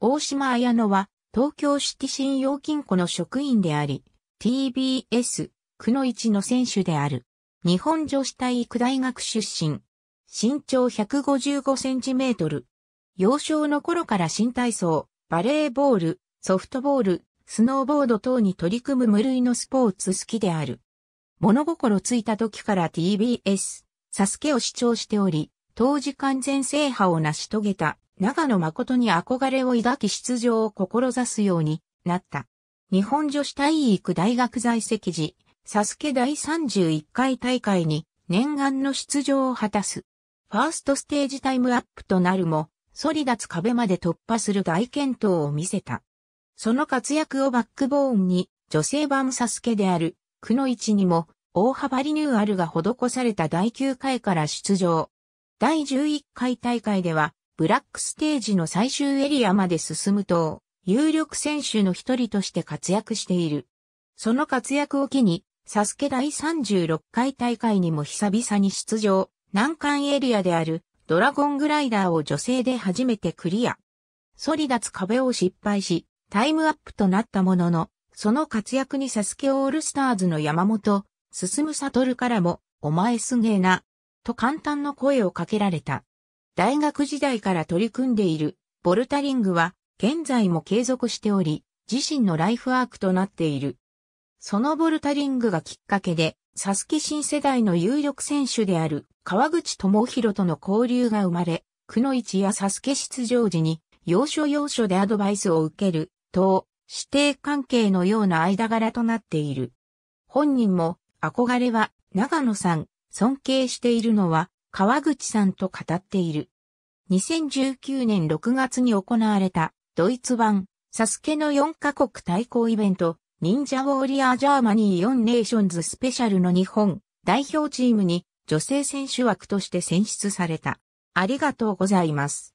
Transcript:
大島綾乃は、東京シティ信用金庫の職員であり、TBS、区の一の選手である。日本女子体育大学出身。身長155センチメートル。幼少の頃から新体操、バレーボール、ソフトボール、スノーボード等に取り組む無類のスポーツ好きである。物心ついた時から TBS、サスケを視聴しており、当時完全制覇を成し遂げた長野誠に憧れを抱き出場を志すようになった。日本女子体育大学在籍時、サスケ第31回大会に念願の出場を果たす。ファーストステージタイムアップとなるも、ソリ立つ壁まで突破する大健闘を見せた。その活躍をバックボーンに、女性版サスケである、くの一にも、大幅リニューアルが施された第9回から出場。第11回大会では、ブラックステージの最終エリアまで進むと、有力選手の一人として活躍している。その活躍を機に、サスケ第36回大会にも久々に出場、難関エリアであるドラゴングライダーを女性で初めてクリア。ソリ立つ壁を失敗し、タイムアップとなったものの、その活躍にサスケオールスターズの山本、進むルからも、お前すげえな、と簡単の声をかけられた。大学時代から取り組んでいるボルタリングは現在も継続しており、自身のライフワークとなっている。そのボルタリングがきっかけで、サスケ新世代の有力選手である川口智弘との交流が生まれ、くの市やサスケ出場時に要所要所でアドバイスを受ける、等、指定関係のような間柄となっている。本人も憧れは長野さん、尊敬しているのは川口さんと語っている。2019年6月に行われたドイツ版サスケの4カ国対抗イベント忍者ウォーリアージャーマニー4ネーションズスペシャルの日本代表チームに女性選手枠として選出された。ありがとうございます。